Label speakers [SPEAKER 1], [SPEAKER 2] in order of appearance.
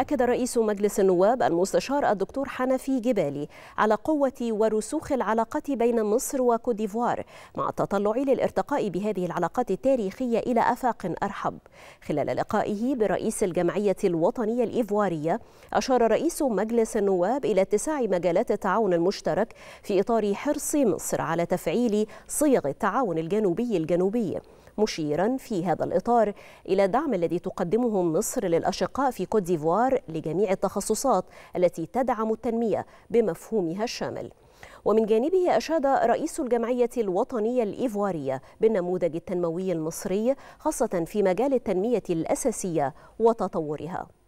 [SPEAKER 1] أكد رئيس مجلس النواب المستشار الدكتور حنفي جبالي على قوة ورسوخ العلاقة بين مصر وكوديفوار مع التطلع للارتقاء بهذه العلاقات التاريخية إلى آفاق أرحب خلال لقائه برئيس الجمعية الوطنية الإيفوارية أشار رئيس مجلس النواب إلى اتساع مجالات التعاون المشترك في إطار حرص مصر على تفعيل صيغ التعاون الجنوبي الجنوبي مشيرا في هذا الإطار إلى الدعم الذي تقدمه مصر للأشقاء في كوت ديفوار لجميع التخصصات التي تدعم التنمية بمفهومها الشامل ومن جانبه أشاد رئيس الجمعية الوطنية الإيفوارية بالنموذج التنموي المصري خاصة في مجال التنمية الأساسية وتطورها